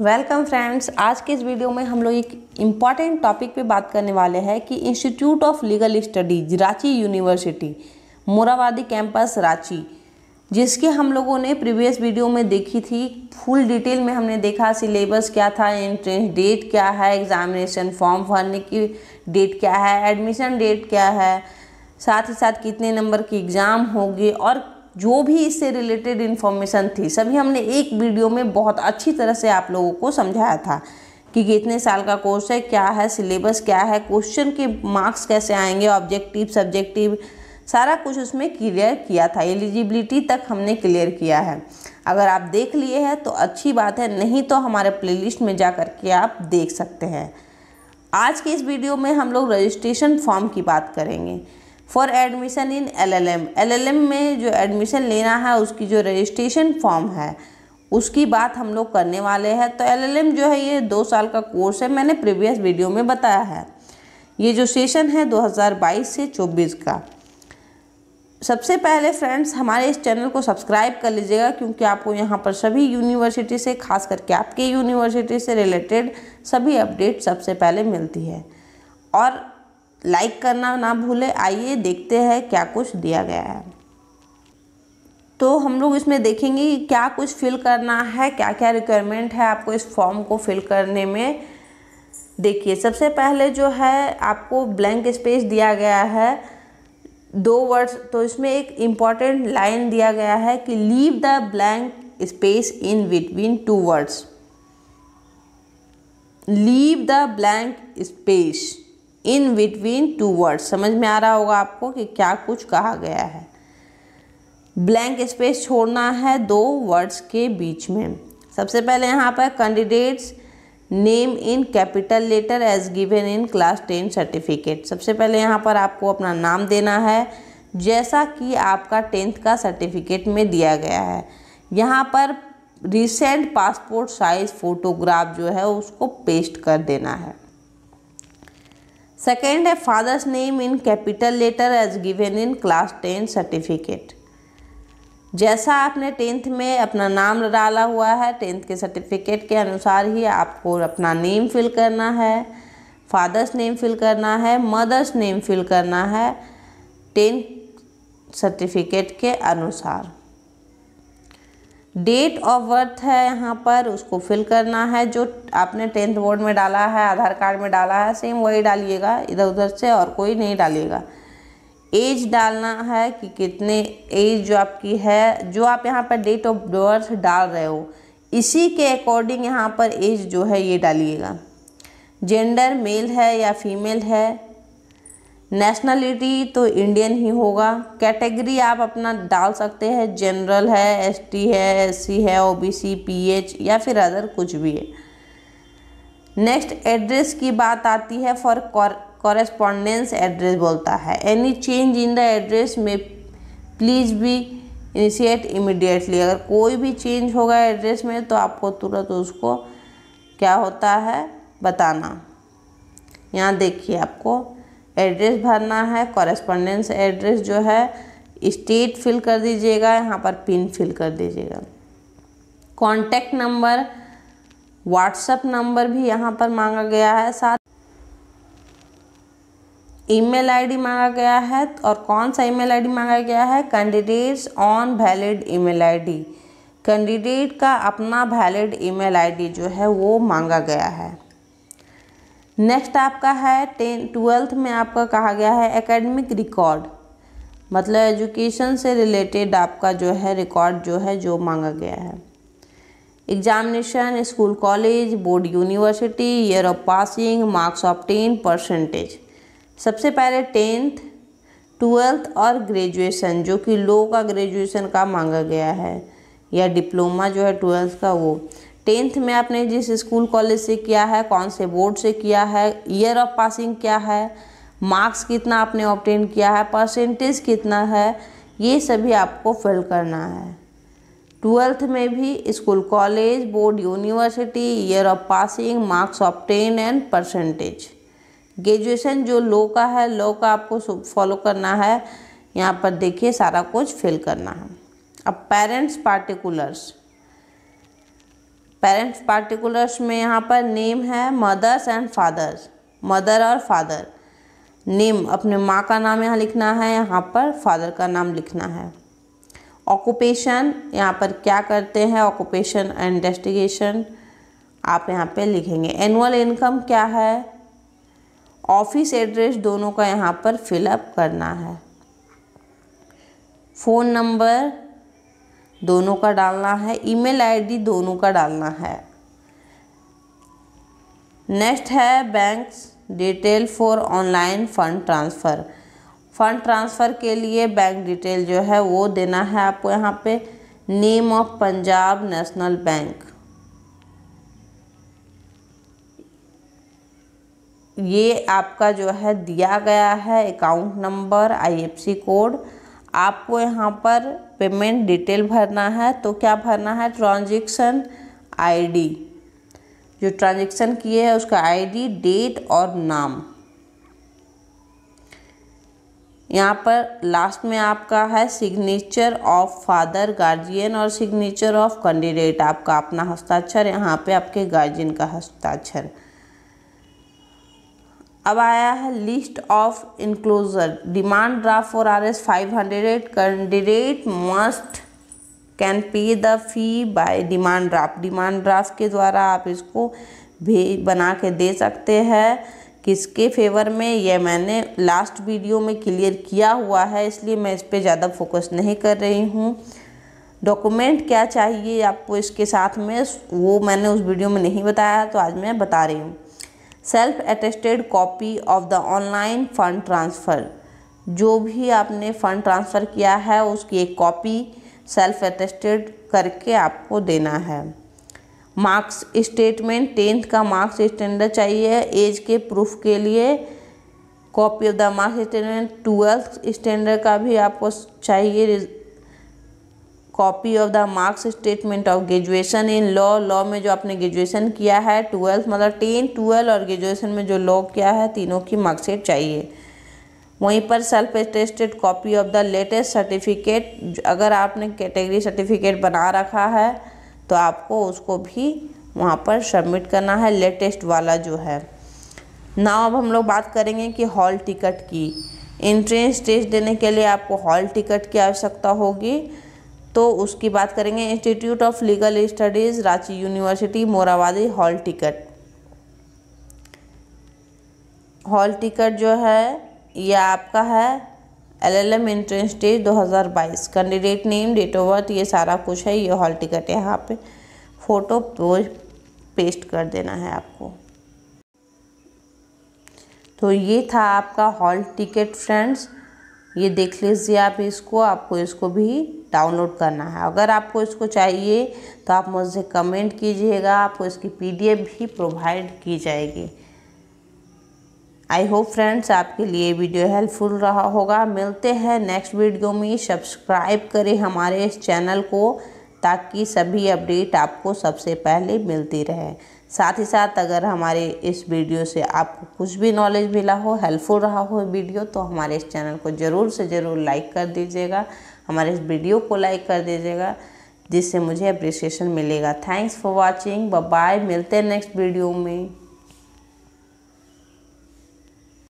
Welcome friends आज के इस वीडियो में हम लोग एक इम्पॉर्टेंट टॉपिक पे बात करने वाले हैं कि institute of legal studies Ranchi university Morabadi campus Ranchi जिसकी हम लोगों ने प्रीवियस वीडियो में देखी थी फुल डिटेल में हमने देखा सिलेबस क्या था एंट्रेंस डेट क्या है एग्जामिनेशन फॉर्म भरने की डेट क्या है एडमिशन डेट क्या है साथ ही साथ कितने नंबर की एग्ज़ाम होगी और जो भी इससे रिलेटेड इन्फॉर्मेशन थी सभी हमने एक वीडियो में बहुत अच्छी तरह से आप लोगों को समझाया था कि कितने साल का कोर्स है क्या है सिलेबस क्या है क्वेश्चन के मार्क्स कैसे आएंगे ऑब्जेक्टिव सब्जेक्टिव सारा कुछ उसमें क्लियर किया था एलिजिबिलिटी तक हमने क्लियर किया है अगर आप देख लिए हैं तो अच्छी बात है नहीं तो हमारे प्ले में जा कर के आप देख सकते हैं आज के इस वीडियो में हम लोग रजिस्ट्रेशन फॉर्म की बात करेंगे for admission in LLM LLM में जो एडमिशन लेना है उसकी जो रजिस्ट्रेशन फॉर्म है उसकी बात हम लोग करने वाले हैं तो एलएलएम जो है ये दो साल का कोर्स है मैंने प्रीवियस वीडियो में बताया है ये जो सेशन है 2022 से 24 का सबसे पहले फ्रेंड्स हमारे इस चैनल को सब्सक्राइब कर लीजिएगा क्योंकि आपको यहाँ पर सभी यूनिवर्सिटी से खास करके आपके यूनिवर्सिटी से रिलेटेड सभी अपडेट सबसे पहले मिलती है और लाइक करना ना भूले आइए देखते हैं क्या कुछ दिया गया है तो हम लोग इसमें देखेंगे कि क्या कुछ फिल करना है क्या क्या रिक्वायरमेंट है आपको इस फॉर्म को फिल करने में देखिए सबसे पहले जो है आपको ब्लैंक स्पेस दिया गया है दो वर्ड्स तो इसमें एक इम्पॉर्टेंट लाइन दिया गया है कि leave the blank space in between two words leave the blank space in between two words समझ में आ रहा होगा आपको कि क्या कुछ कहा गया है ब्लैंक स्पेस छोड़ना है दो वर्ड्स के बीच में सबसे पहले यहाँ पर candidate's name in capital letter as given in class ten certificate सबसे पहले यहाँ पर आपको अपना नाम देना है जैसा कि आपका टेंथ का सर्टिफिकेट में दिया गया है यहाँ पर रिसेंट पासपोर्ट साइज़ फ़ोटोग्राफ जो है उसको पेस्ट कर देना है Second, a father's name in capital letter as given in class 10 certificate. जैसा आपने टेंथ में अपना नाम डाला हुआ है टेंथ के सर्टिफिकेट के अनुसार ही आपको अपना नेम फिल करना है फादर्स नेम फिल करना है मदर्स नेम फिल करना है टेंथ सर्टिफिकेट के अनुसार डेट ऑफ बर्थ है यहाँ पर उसको फिल करना है जो आपने टेंथ बोर्ड में डाला है आधार कार्ड में डाला है सेम वही डालिएगा इधर उधर से और कोई नहीं डालिएगा एज डालना है कि कितने एज जो आपकी है जो आप यहाँ पर डेट ऑफ बर्थ डाल रहे हो इसी के अकॉर्डिंग यहाँ पर एज जो है ये डालिएगा जेंडर मेल है या फीमेल है नेशनलिटी तो इंडियन ही होगा कैटेगरी आप अपना डाल सकते हैं जनरल है एसटी है एससी है ओबीसी पीएच या फिर अदर कुछ भी है नेक्स्ट एड्रेस की बात आती है फॉर कॉरेस्पॉन्डेंस एड्रेस बोलता है any change in the address में प्लीज़ भी इनिशिएट इमिडिएटली अगर कोई भी चेंज होगा एड्रेस में तो आपको तुरंत उसको क्या होता है बताना यहाँ देखिए आपको एड्रेस भरना है कॉरेस्पॉन्डेंस एड्रेस जो है स्टेट फिल कर दीजिएगा यहाँ पर पिन फिल कर दीजिएगा कॉन्टैक्ट नंबर व्हाट्सएप नंबर भी यहाँ पर मांगा गया है साथ ईमेल आईडी मांगा गया है और कौन सा ईमेल आईडी मांगा गया है candidate's on valid email ID candidate का अपना वैलिड ईमेल आईडी जो है वो मांगा गया है नेक्स्ट आपका है टें ट्वेल्थ में आपका कहा गया है एकेडमिक रिकॉर्ड मतलब एजुकेशन से रिलेटेड आपका जो है रिकॉर्ड जो है जो मांगा गया है examination school college board university year of passing marks of ten percentage सबसे पहले टेंथ ट्वेल्थ और ग्रेजुएशन जो कि लो का ग्रेजुएशन का मांगा गया है या डिप्लोमा जो है ट्वेल्थ का वो टेंथ में आपने जिस स्कूल कॉलेज से किया है कौन से बोर्ड से किया है ईयर ऑफ पासिंग क्या है मार्क्स कितना आपने ऑप्टेन किया है परसेंटेज कितना है ये सभी आपको फिल करना है ट्वेल्थ में भी school college board university year of passing marks obtained and percentage graduation जो लो का है लो का आपको फॉलो करना है यहाँ पर देखिए सारा कुछ फिल करना है अब पेरेंट्स पार्टिकुलर्स पेरेंट्स पार्टिकुलर्स में यहाँ पर नेम है मदर्स एंड फादर्स मदर और फादर नेम अपने माँ का नाम यहाँ लिखना है यहाँ पर फादर का नाम लिखना है ऑक्यूपेशन यहाँ पर क्या करते हैं ऑक्यूपेशन एंड इन्वेस्टिगेशन आप यहाँ पे लिखेंगे एनुअल इनकम क्या है ऑफिस एड्रेस दोनों का यहाँ पर फिलअप करना है फ़ोन नंबर दोनों का डालना है ईमेल आईडी दोनों का डालना है नेक्स्ट है bank detail for online fund transfer fund transfer के लिए बैंक डिटेल जो है वो देना है आपको यहाँ पे name of Punjab National Bank ये आपका जो है दिया गया है अकाउंट नंबर आईएफसी कोड आपको यहाँ पर पेमेंट डिटेल भरना है तो क्या भरना है ट्रांजेक्शन आईडी जो ट्रांजेक्शन किए है उसका आईडी डेट और नाम यहाँ पर लास्ट में आपका है सिग्नेचर ऑफ फादर गार्जियन और सिग्नेचर ऑफ कैंडिडेट आपका अपना हस्ताक्षर यहाँ पे आपके गार्जियन का हस्ताक्षर अब आया है list of enclosure demand draft for R S five hundred candidate must can pay the fee by demand draft demand draft के द्वारा आप इसको भेज बना के दे सकते हैं किसके फेवर में यह मैंने लास्ट वीडियो में क्लियर किया हुआ है इसलिए मैं इस पर ज़्यादा फोकस नहीं कर रही हूँ डॉक्यूमेंट क्या चाहिए आपको इसके साथ में वो मैंने उस वीडियो में नहीं बताया तो आज मैं बता रही हूँ self attested copy of the online fund transfer जो भी आपने फ़ंड ट्रांसफ़र किया है उसकी एक कॉपी सेल्फ अटेस्टेड करके आपको देना है मार्क्स स्टेटमेंट टेंथ का मार्क्स स्टैंडर्ड चाहिए एज के प्रूफ के लिए copy of the marks statement twelfth standard का भी आपको चाहिए copy of the marks statement of graduation in law law में जो आपने ग्रेजुएशन किया है ट्वेल्थ मतलब टेन ट्वेल्व और ग्रेजुएशन में जो लॉ किया है तीनों की मार्क्सिट चाहिए वहीं पर self attested copy of the latest certificate अगर आपने कैटेगरी सर्टिफिकेट बना रखा है तो आपको उसको भी वहाँ पर सबमिट करना है लेटेस्ट वाला जो है ना अब हम लोग बात करेंगे कि हॉल टिकट की एंट्रेंस टेस्ट देने के लिए आपको हॉल टिकट की आवश्यकता होगी तो उसकी बात करेंगे institute of legal studies Ranchi university Morabadi hall ticket hall ticket जो है ये आपका है L L M entrance test दो हज़ार बाईस candidate name date of birth ये सारा कुछ है ये हॉल टिकट यहाँ पे फ़ोटो पेस्ट कर देना है आपको तो ये था आपका हॉल टिकट फ्रेंड्स ये देख लीजिए आप इसको आपको इसको भी डाउनलोड करना है अगर आपको इसको चाहिए तो आप मुझसे कमेंट कीजिएगा आपको इसकी पीडीएफ भी प्रोवाइड की जाएगी आई होप फ्रेंड्स आपके लिए वीडियो हेल्पफुल रहा होगा मिलते हैं नेक्स्ट वीडियो में सब्सक्राइब करें हमारे इस चैनल को ताकि सभी अपडेट आपको सबसे पहले मिलती रहे साथ ही साथ अगर हमारे इस वीडियो से आपको कुछ भी नॉलेज मिला हो हेल्पफुल रहा हो वीडियो तो हमारे इस चैनल को ज़रूर से ज़रूर लाइक कर दीजिएगा हमारे इस वीडियो को लाइक कर दीजिएगा जिससे मुझे अप्रिसिएशन मिलेगा थैंक्स फॉर वॉचिंग बाय मिलते हैं नेक्स्ट वीडियो में